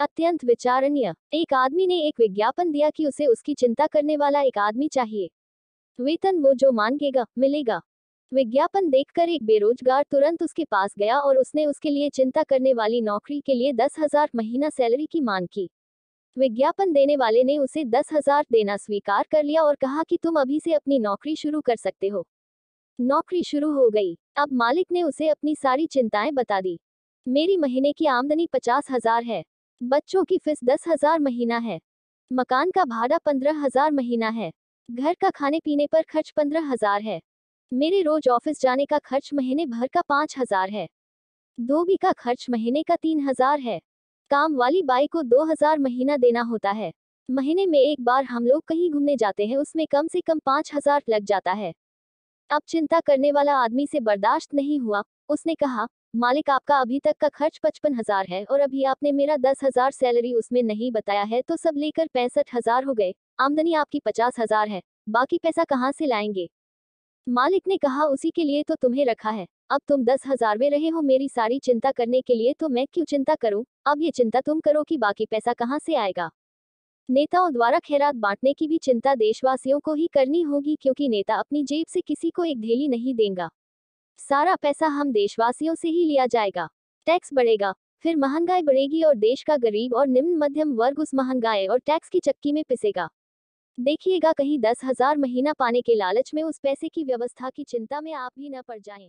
अत्यंत विचारणीय एक आदमी ने एक विज्ञापन दिया कि उसे उसकी चिंता करने वाला एक आदमी चाहिए वेतन वो जो मांगेगा मिलेगा विज्ञापन देखकर एक बेरोजगार तुरंत उसके पास गया और उसने उसके लिए चिंता करने वाली नौकरी के लिए दस हजार महीना सैलरी की मांग की विज्ञापन देने वाले ने उसे दस हजार देना स्वीकार कर लिया और कहा कि तुम अभी से अपनी नौकरी शुरू कर सकते हो नौकरी शुरू हो गई अब मालिक ने उसे अपनी सारी चिंताएं बता दी मेरी महीने की आमदनी पचास हजार है बच्चों की फीस दस हजार महीना है मकान का भाड़ा पंद्रह हजार महीना है घर का खाने पीने पर खर्च पंद्रह हजार है मेरे रोज ऑफिस जाने का खर्च महीने भर का पाँच हजार है धोबी का खर्च महीने का तीन हजार है काम वाली बाई को दो हजार महीना देना होता है महीने में एक बार हम लोग कहीं घूमने जाते हैं उसमें कम से कम पाँच हजार लग जाता है अब चिंता करने वाला आदमी से बर्दाश्त नहीं हुआ उसने कहा मालिक आपका अभी तक का खर्च पचपन हजार है और अभी आपने मेरा दस हजार सैलरी उसमें नहीं बताया है तो सब लेकर पैंसठ हजार हो गए आमदनी आपकी पचास हजार है बाकी पैसा कहाँ से लाएंगे मालिक ने कहा उसी के लिए तो तुम्हें रखा है अब तुम दस हजार में रहे हो मेरी सारी चिंता करने के लिए तो मैं क्यों चिंता करूं अब ये चिंता तुम करो कि बाकी पैसा कहाँ से आएगा नेताओं द्वारा खैरात बांटने की भी चिंता देशवासियों को ही करनी होगी क्योंकि नेता अपनी जेब से किसी को एक ढेली नहीं देगा सारा पैसा हम देशवासियों से ही लिया जाएगा टैक्स बढ़ेगा फिर महंगाई बढ़ेगी और देश का गरीब और निम्न मध्यम वर्ग उस महंगाई और टैक्स की चक्की में पिसेगा देखिएगा कहीं दस हजार महीना पाने के लालच में उस पैसे की व्यवस्था की चिंता में आप भी न पड़ जाएं।